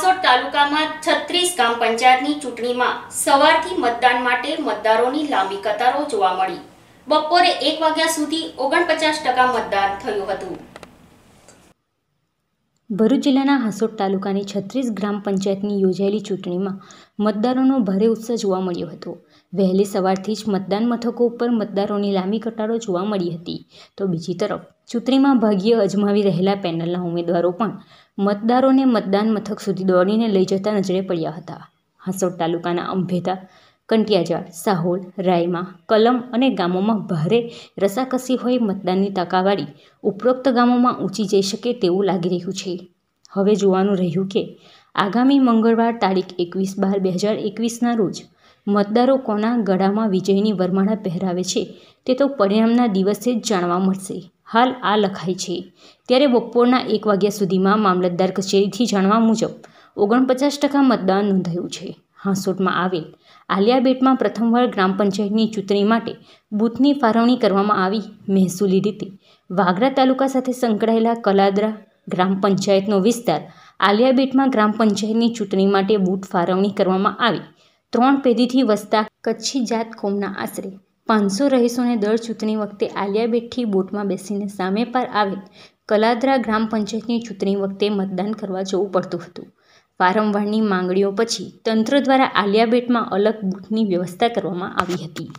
બારસોટ તાલુકામાં છત્રીસ ગ્રામ પંચાયતની ચૂંટણીમાં સવારથી મતદાન માટે મતદારોની લાંબી કતારો જોવા મળી બપોરે એક વાગ્યા સુધી ઓગણપચાસ ટકા મતદાન થયું હતું ભરૂચ જિલ્લાના હાંસોટ તાલુકાની છત્રીસ ગ્રામ પંચાયતની યોજાયેલી ચૂંટણીમાં મતદારોનો ભારે ઉત્સાહ જોવા મળ્યો હતો વહેલી સવારથી જ મતદાન મથકો ઉપર મતદારોની લાંબી કટારો જોવા મળી હતી તો બીજી તરફ ચૂંટણીમાં ભાગ્ય અજમાવી રહેલા પેનલના ઉમેદવારો પણ મતદારોને મતદાન મથક સુધી દોડીને લઈ જતા નજરે પડ્યા હતા હાંસોટ તાલુકાના અંભેતા કંટિયાજાળ સાહોલ રાયમા કલમ અને ગામોમાં ભારે રસાકસી હોય મતદાનની ટકાવારી ઉપરોક્ત ગામોમાં ઊંચી જઈ શકે તેવું લાગી રહ્યું છે હવે જોવાનું રહ્યું કે આગામી મંગળવાર તારીખ એકવીસ બાર બે હજાર એકવીસના રોજ મતદારો કોના ગળામાં વિજયની વરમાળા પહેરાવે છે તે તો પરિણામના દિવસે જ જાણવા મળશે હાલ આ લખાય છે ત્યારે બપોરના એક વાગ્યા સુધીમાં મામલતદાર કચેરીથી જાણવા મુજબ ઓગણપચાસ ટકા મતદાન નોંધાયું છે હાંસોટમાં આવેલ આલિયાબેટમાં પ્રથમવાર ગ્રામ પંચાયતની ચૂંટણી માટે બૂથની ફાળવણી કરવામાં આવી મહેસૂલી રીતે વાગરા તાલુકા સાથે સંકળાયેલા કલાદરા ગ્રામ પંચાયતનો વિસ્તાર આલિયાબેટમાં ગ્રામ પંચાયતની ચૂંટણી માટે બૂથ ફાળવણી કરવામાં આવી ત્રણ પેઢીથી વસતા કચ્છી જાત કોમના આશરે પાંચસો રહીશોને દર ચૂંટણી વખતે આલિયાબેટથી બોટમાં બેસીને સામે પાર આવેલ કલાદરા ગ્રામ પંચાયતની ચૂંટણી વખતે મતદાન કરવા જવું પડતું હતું વારંવારની માંગણીઓ પછી તંત્ર દ્વારા આલિયા બેટમાં અલગ બૂથની વ્યવસ્થા કરવામાં આવી હતી